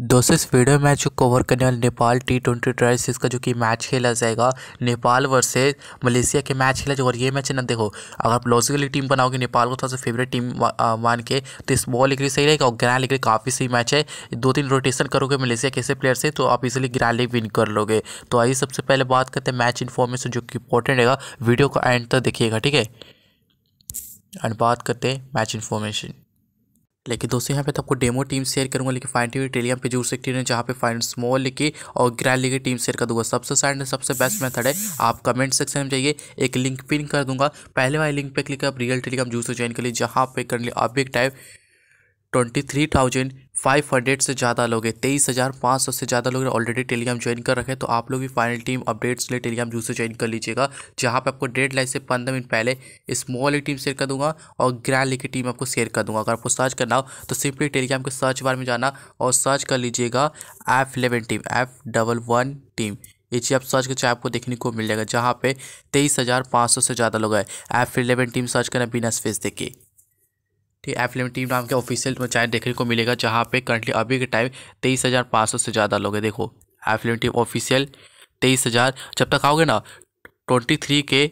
दोस्तों इस वीडियो में मैच को कवर करने वाले Nepal T twenty tri series का जो कि मैच खेला जाएगा नेपाल वर्सेस मलेशिया के मैच खेला जाएगा और ये मैच ना देखो अगर आप लॉजिकली टीम बनाओगे नेपाल को थोड़ा सा फेवरेट टीम मान के तो इस बॉल लिग्री सही रहेगा और ग्रैंड लिग्री काफ़ी सही मैच है दो तीन रोटेशन करोगे मलेशिया कैसे प्लेयर से तो आप इजिली ग्रैंड लीग विन कर लोगे तो आइए सबसे पहले बात करते हैं मैच इन्फॉर्मेशन जो कि इंपॉर्टेंट रहेगा वीडियो को एंड तक देखिएगा ठीक है एंड बात करते हैं मैच इन्फॉर्मेशन लेकिन दोस्तों यहाँ पे तो आपको डेमो टीम शेयर करूँगा लेकिन फाइन टीवी टेलीग्राम पे जरूर सेक्टिव है जहाँ पे फाइन स्मॉल लिखी और ग्रैंड लिखी टीम शेयर कर दूंगा सबसे साइड में सबसे बेस्ट मेथड है आप कमेंट सेक्शन में जाइए एक लिंक पिन कर दूंगा पहले वाले लिंक पे क्लिक आप रियल टेलीग्राम जरूर से ज्वाइन कर लीजिए जहाँ पे कर लिए आप एक type twenty three thousand five hundred से ज़्यादा लोग हैं तेईस हज़ार पाँच सौ से ज़्यादा लोग ऑलरेडी टेलीग्राम ज्वाइन कर रखे हैं तो आप लोग भी फाइनल टीम अपडेट्स लिए टेलीग्राम जू से ज्वाइन कर लीजिएगा जहाँ पे आपको डेड लाइन से पंद्रह मिनट पहले स्मॉल वाली टीम शेयर कर दूंगा और ग्रैंड लीग की टीम आपको शेयर कर दूंगा अगर आपको सर्च करना हो तो सिंपली टेलीग्राम के सर्च बार में जाना और सर्च कर लीजिएगा F eleven team F double one team ये चीज़ आप सर्च कर चाहे आपको देखने को मिल जाएगा जहाँ पे तेईस हज़ार पाँच सौ से ज़्यादा लोग हैं एफ इलेवन टीम सर्च करना बिना स्पेस देखिए ठीक है एफिलेम टीम नाम के ऑफिशियल चैनल देखने को मिलेगा जहाँ पे करंटली अभी के टाइम तेईस हज़ार पाँच सौ से ज़्यादा लोग हैं देखो एफिलेम टीम ऑफिशियल तेईस हज़ार जब तक आओगे ना ट्वेंटी थ्री के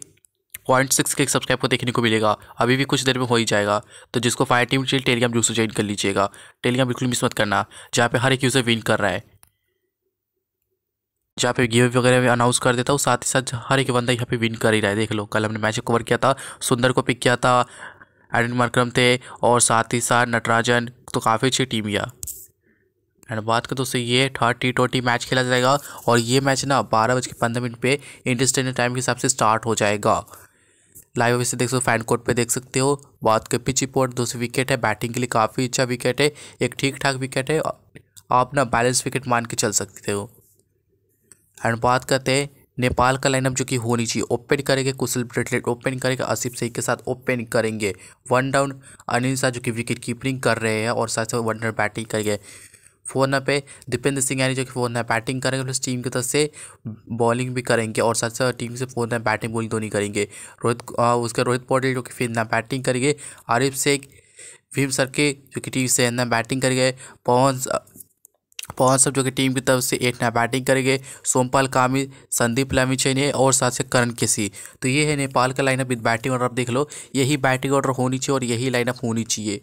पॉइंट सिक्स के सब्सक्राइब को देखने को मिलेगा अभी भी कुछ देर में हो ही जाएगा तो जिसको फायर टीम चाहिए टेलीग्राम जरूर ज्वाइन कर लीजिएगा टेलीग्राम बिल्कुल मिस मत करना जहाँ पे हर एक यूज़र विन कर रहा है जहाँ पे गिव वगैरह भी अनाउंस कर देता हूँ साथ ही साथ हर एक बंदा यहाँ पे विन कर ही रहा है देख लो कल हमने मैच कवर किया था सुंदर को पिक किया था एडन मरक्रम थे और साथ ही साथ नटराजन तो काफ़ी अच्छी टीम या एंड बात करें दोस्तों ये थर्ड टी ट्वेंटी मैच खेला जाएगा और ये मैच ना बारह बज के पंद्रह मिनट पर इंडस्टैंड टाइम के हिसाब से स्टार्ट हो जाएगा लाइव वैसे देख सकते हो फैन कोर्ट पे देख सकते हो बात के पिच रिपोर्ट दो विकेट है बैटिंग के लिए काफ़ी अच्छा विकेट है एक ठीक ठाक विकेट है आप ना बैलेंस विकेट मान के चल सकते हो एंड बात करते हैं नेपाल का लाइनअप जो कि होनी चाहिए ओपन करेंगे कुशल ब्रेटलेट ओपन करेगा आसिफ सईद के साथ ओपन करेंगे वन डाउन अनिल शाह जो कि विकेट कीपिंग कर रहे हैं और साथ साथ वन डाउन बैटिंग करेंगे फोरना पे दीपेंद्र सिंह यानी जो कि न बैटिंग करेंगे प्लस टीम की तरफ से बॉलिंग भी करेंगे और साथ साथ टीम से न बैटिंग बॉलिंग दोनों करेंगे रोहित उसका रोहित पटेल जो कि फिर फिरना बैटिंग करेंगे आरिफ शेख भीम सर के जो कि टीम से ना बैटिंग करेंगे पवन पवन सब जो कि टीम की तरफ से एट ना बैटिंग करेंगे सोमपाल कामी संदीप लामी है और साथ से करण केसी तो ये है नेपाल का लाइनअप विद बैटिंग ऑर्डर आप देख लो यही बैटिंग ऑर्डर होनी चाहिए और यही लाइनअप होनी चाहिए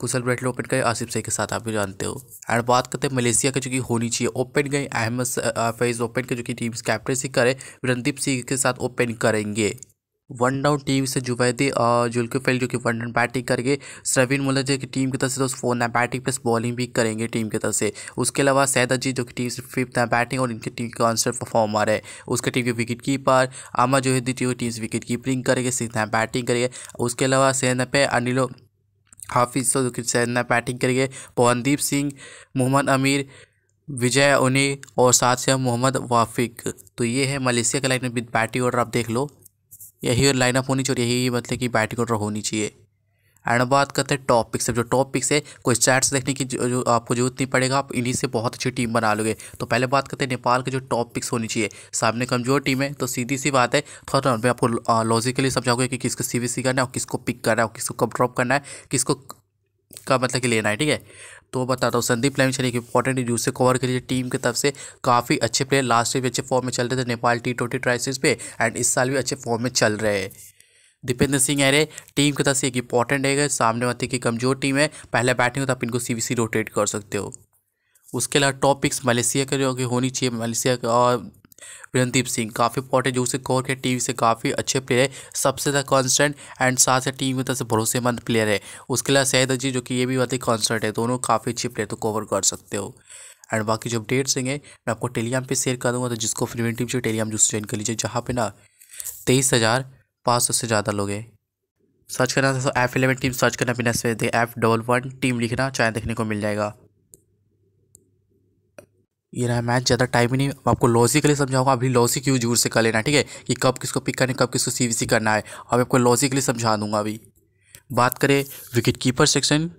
कुशल ब्रेटले ओपन गए आसिफ सही के साथ आप भी जानते हो एंड बात करते हैं मलेशिया के जो कि होनी चाहिए ओपन गए अहमद फैज़ ओपन के जो कि टीम कैप्टनसी करे रणदीप सिंह के साथ ओपन करेंगे वन डाउन टीम से जुल्कि जुल्कफेल जो कि वन डाउन बैटिंग करके मुल्ला जो की टीम की तरफ से तो four nine batting plus bowling भी करेंगे टीम की तरफ से उसके अलावा सैद अजीज जो कि टीम से फिफ्थ नाइन बैटिंग और इनकी टीम के आंसर परफॉर्मर है उसके टीम के विकेट कीपर आमा जोहेदी टीम टीम से विकेट कीपरिंग करेंगे सिक्स नाइन बैटिंग करेंगे उसके अलावा सैन पे अनिलो हाफिज कि सैन बैटिंग करेंगे पवनदीप सिंह मोहम्मद अमीर विजय उनी और साथ से मोहम्मद वाफिक तो ये है मलेशिया का लाइन विद बैटिंग ऑर्डर आप देख लो यही लाइनअप होनी चाहिए और यही मतलब कि बैटिंग ऑर्डर होनी चाहिए एंड बात करते हैं टॉप पिक्स जो टॉप पिक्स है कोई चैट्स देखने की जो, जो आपको जरूरत नहीं पड़ेगा आप इन्हीं से बहुत अच्छी टीम बना लोगे तो पहले बात करते हैं नेपाल के जो टॉप पिक्स होनी चाहिए सामने कमजोर टीम है तो सीधी सी बात है थोड़ा मैं आपको लॉजिकली समझाऊंगा कि किसको सी करना है और किसको पिक करना है और किसको कब ड्रॉप करना है किसको का मतलब कि लेना है ठीक है तो बताता हूँ संदीप लामिन चलिए इंपॉर्टेंट न्यूज़ से कवर करिए टीम की तरफ से काफ़ी अच्छे प्लेयर लास्ट ईयर भी अच्छे फॉर्म में चल रहे थे नेपाल टी ट्वेंटी ट्राइसिस पे एंड इस साल भी अच्छे फॉर्म में चल रहे हैं दीपेंद्र सिंह अरे टीम की तरफ से एक इंपॉर्टेंट है सामने वाले की कमजोर टीम है पहले बैटिंग हो तो आप इनको सी रोटेट कर सकते हो उसके अलावा टॉप पिक्स मलेशिया के जो होनी चाहिए मलेशिया और रणदीप सिंह काफ़ी इंपॉर्टेंट जो उसे कौर के टीम से काफ़ी अच्छे प्लेयर है सबसे ज़्यादा कॉन्स्टेंट एंड साथ ही टीम की तरह से भरोसेमंद प्लेयर है उसके अलावा सैद अजी जो कि ये भी बहुत ही कॉन्स्टेंट है दोनों काफ़ी अच्छे प्लेयर तो कवर कर सकते हो एंड बाकी जो अपडेट्स होंगे मैं आपको टेलीग्राम पे शेयर कर दूँगा तो जिसको फ्रीवेंट टीम चाहिए टेलीग्राम जो ज्वाइन कर लीजिए जहाँ पे ना तेईस हज़ार पाँच सौ से ज़्यादा लोग हैं सर्च करना था ऐप इलेवन टीम सर्च करना बिना से एफ़ डबल वन टीम लिखना चाहे देखने को मिल जाएगा ये रहा मैच ज़्यादा टाइम ही नहीं आपको लॉजिक के लिए समझाऊंगा अभी लॉजिक यूज जोर से कर लेना ठीक है कि कब किसको पिक करना है कब किसको सीवीसी करना है अभी आपको लॉजिक के लिए समझा दूंगा अभी बात करें विकेट कीपर सेक्शन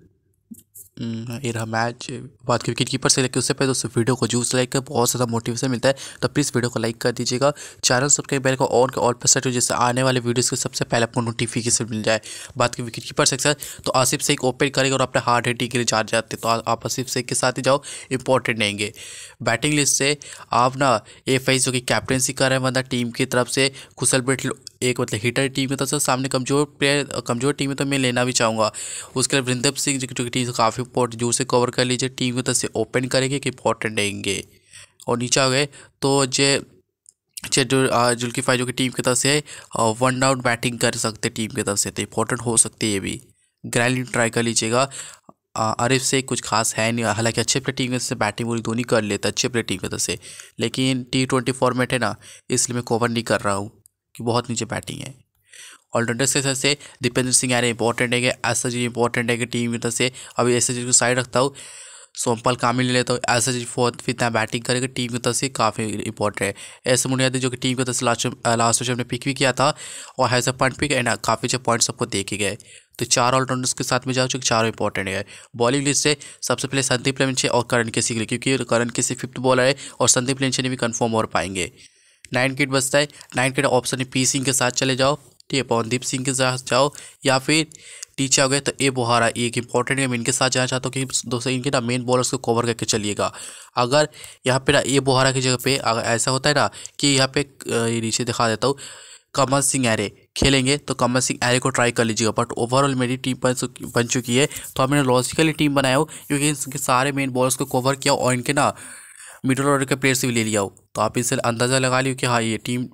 एरा मैच बात की विकेट कीपर से लेकर उससे पहले दोस्तों वीडियो को जूस लाइक कर बहुत ज़्यादा मोटिवेशन मिलता है तो प्लीज़ वीडियो को लाइक कर दीजिएगा चैनल सब्सक्राइब बेल को ऑन का ऑल पर सेट हो जिससे आने वाले वीडियोस के सबसे पहले आपको नोटिफिकेशन मिल जाए बात की विकेट कीपर सेक्शन तो आसिफ से एक ओपन करेगा और अपने हार्ड हिटिंग के लिए जा जाते तो आप आसिफ एक के साथ ही जाओ इंपॉर्टेंट रहेंगे बैटिंग लिस्ट से आप ना ए जो की कैप्टनसी कर रहे हैं मतलब टीम की तरफ से कुशल बैठ एक मतलब हिटर टीम में तो सर सामने कमज़ोर प्लेयर कमज़ोर टीम में तो मैं लेना भी चाहूँगा उसके लिए वृंदव सिंह जो कि टीम से काफ़ी इंपॉर्टेंट जोर से कवर कर लीजिए टीम में तो से ओपन करेंगे कि इंपॉर्टेंट रहेंगे और नीचे आ गए तो जे जुल्कीफाई जो कि टीम की तरफ से वन आउट बैटिंग कर सकते टीम की तरफ से तो इंपॉर्टेंट हो सकती है ये भी ग्रैंड ट्राई कर लीजिएगा आरिफ से कुछ खास है नहीं हालांकि अच्छे प्ले टीम से बैटिंग बोली धोनी कर लेता अच्छे प्ले टीम की तरफ से लेकिन टी ट्वेंटी फॉर्मेट है ना इसलिए मैं कवर नहीं कर रहा हूँ कि बहुत नीचे बैटिंग है ऑलराउंडर्स के साथ से दीपेंद्र सिंह यानी इंपॉर्टेंट है कि ऐसा जी इंपॉर्टेंट है कि टीम की तरफ से अभी ऐसा चीज़ को साइड रखता हूँ सोमपाल कामिल ले लेता हूँ ऐसा जी फोर्थ फिफ्थ बैटिंग करेगा टीम की तरफ से काफ़ी इंपॉर्टेंट है ऐसे मुनिया जो कि टीम की तरफ से लास्ट लास्ट वर्ष हमने पिक भी किया था और has a point pick and काफ़ी अच्छे पॉइंट सबको देखे गए तो चार ऑलराउंडर्स के साथ में जाओ चुके चारों इंपॉर्टेंट है बॉलिंग लिस्ट से सबसे पहले संदीप लेंचे और करण केसी के लिए क्योंकि करण केसी फिफ्थ बॉलर है और संदीप लेंचे ने भी कन्फर्म हो पाएंगे नाइन किट बचता है नाइन किट ऑप्शन है पी सिंह के साथ चले जाओ ठीक है पवनदीप सिंह के साथ जाओ या फिर टीचे हो गया तो ए बोहारा एक इंपॉर्टेंट गेम इनके साथ जाना चाहता हूँ क्योंकि दोस्तों इनके ना मेन बॉलर्स को कवर करके चलिएगा अगर यहाँ पे ना ए बोहारा की जगह पे अगर ऐसा होता है ना कि यहाँ पे ये नीचे दिखा देता हूँ कमल सिंह एरे खेलेंगे तो कमल सिंह एरे को ट्राई कर लीजिएगा बट ओवरऑल मेरी टीम बन चुकी है तो हमने लॉजिकली टीम बनाया हो क्योंकि इनके सारे मेन बॉलर्स को कवर किया और इनके ना मिडल ऑर्डर के प्लेयर्स भी ले लिया हो तो आप इससे अंदाज़ा लगा लियो कि हाँ ये टीम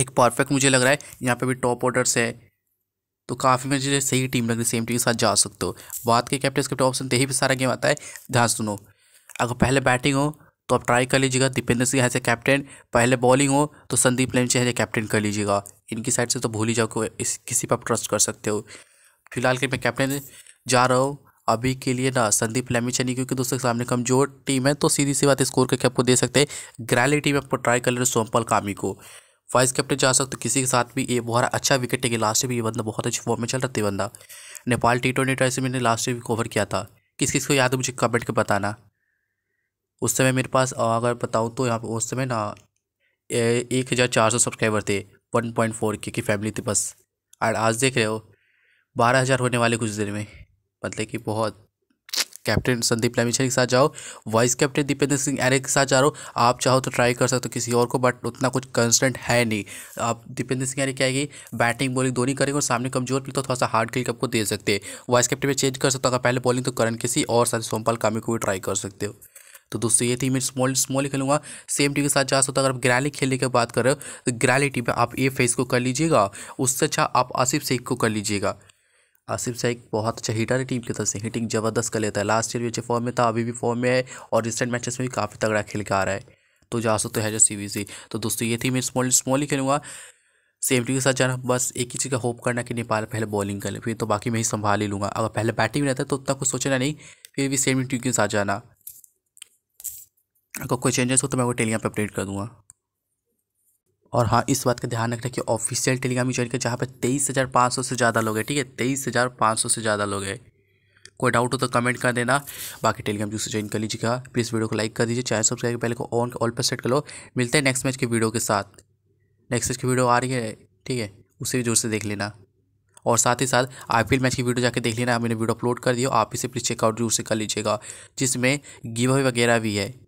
एक परफेक्ट मुझे लग रहा है यहाँ पे भी टॉप ऑर्डर्स है तो काफ़ी मुझे सही टीम लग रही सेम टीम के साथ जा सकते हो बात के कैप्टन स्क्रिप्ट ऑप्शन यही भी सारा गेम आता है ध्यान सुनो अगर पहले बैटिंग हो तो आप ट्राई कर लीजिएगा दीपेंद्र सिंह एज कैप्टन पहले बॉलिंग हो तो संदीप लेन चाहे कैप्टन कर लीजिएगा इनकी साइड से तो भूल ही जाओ कि किसी पर आप ट्रस्ट कर सकते हो फिलहाल के मैं कैप्टन जा रहा हूँ अभी के लिए ना संदीप चनी क्योंकि दोस्तों के सामने कमजोर टीम है तो सीधी सी बात स्कोर करके आपको दे सकते हैं ग्रैली टीम आपको ट्राई कर ले रहे सोमपल कामी को वाइस कैप्टन जा सकते किसी के साथ भी ये बहुत अच्छा विकेट कि लास्ट में ये बंदा बहुत अच्छी फॉर्म में चल रहा था बंदा नेपाल टी ट्वेंटी ट्राई से मैंने लास्ट में कवर किया था किस किस को याद है मुझे कमेंट कर बताना उस समय मेरे पास अगर बताऊँ तो यहाँ पर उस समय ना एक हज़ार चार सौ सब्सक्राइबर थे वन पॉइंट फोर के की फैमिली थी बस और आज देख रहे हो बारह हज़ार होने वाले कुछ देर में मतलब कि बहुत कैप्टन संदीप लमिशा के साथ जाओ वाइस कैप्टन दीपेंद्र सिंह एरे के साथ जा रहे हो आप चाहो तो ट्राई कर सकते हो किसी और को बट उतना कुछ कंस्टेंट है नहीं आप दीपेंद्र सिंह एरे क्या है बैटिंग बॉलिंग दोनों ही करेंगे और सामने कमजोर भी तो थोड़ा सा हार्ड क्लिक आपको दे सकते हैं वाइस कैप्टन में चेंज कर सकते हो अगर पहले बॉलिंग तो करण किसी और साथ सोमपाल कामी को भी ट्राई कर सकते हो तो दोस्तों ये थी मैं स्मॉल स्मॉल ही खेलूंगा सेम टीम के साथ जा सकता अगर आप ग्रैली खेलने की बात करें तो ग्रैली टीम में आप ए फेस को कर लीजिएगा उससे अच्छा आप आसिफ शेख को कर लीजिएगा आसिफ सैक बहुत अच्छा हीटर है टीम की तरफ से हिटिंग ज़बरदस्त कर लेता है लास्ट ईयर भी अच्छे फॉर्म में था अभी भी फॉर्म में है और रिसेंट मैचेस में भी काफ़ी तगड़ा खेल के आ रहा है तो जा सकते तो है जो सी वी सी तो दोस्तों ये थी मैं स्मॉल स्मॉल ही खेलूँगा सेम टीम के साथ जाना बस एक ही चीज़ का होप करना कि नेपाल पहले बॉलिंग कर ले फिर तो बाकी मैं ही संभाल ही लूँगा अगर पहले बैटिंग में रहता तो उतना कुछ सोचना नहीं फिर भी सेम टीम के साथ जाना अगर कोई चेंजेस हो तो मैं वो टेलियाँ पर अपडेट कर दूँगा और हाँ इस बात का ध्यान रखना कि ऑफिशियल टेलीग्राम ज्वाइन कर जहाँ पर तेईस हज़ार पाँच सौ से ज़्यादा लोग हैं ठीक है तेईस हज़ार पाँच सौ से ज़्यादा लोग हैं कोई डाउट हो तो कमेंट कर देना बाकी टेलीग्राम जूस ज्वाइन कर लीजिएगा प्लीज़ वीडियो को लाइक कर दीजिए चैनल सब्सक्राइब पहले को ऑन ऑल पर सेट कर लो मिलते हैं नेक्स्ट मैच के वीडियो के साथ नेक्स्ट मैच की वीडियो आ रही है ठीक है उसे भी जोर से देख लेना और साथ ही साथ आई मैच की वीडियो जाके देख लेना मैंने वीडियो अपलोड कर दिया आप इसे प्लीज़ चेकआउट जरूर से कर लीजिएगा जिसमें गिवे वगैरह भी है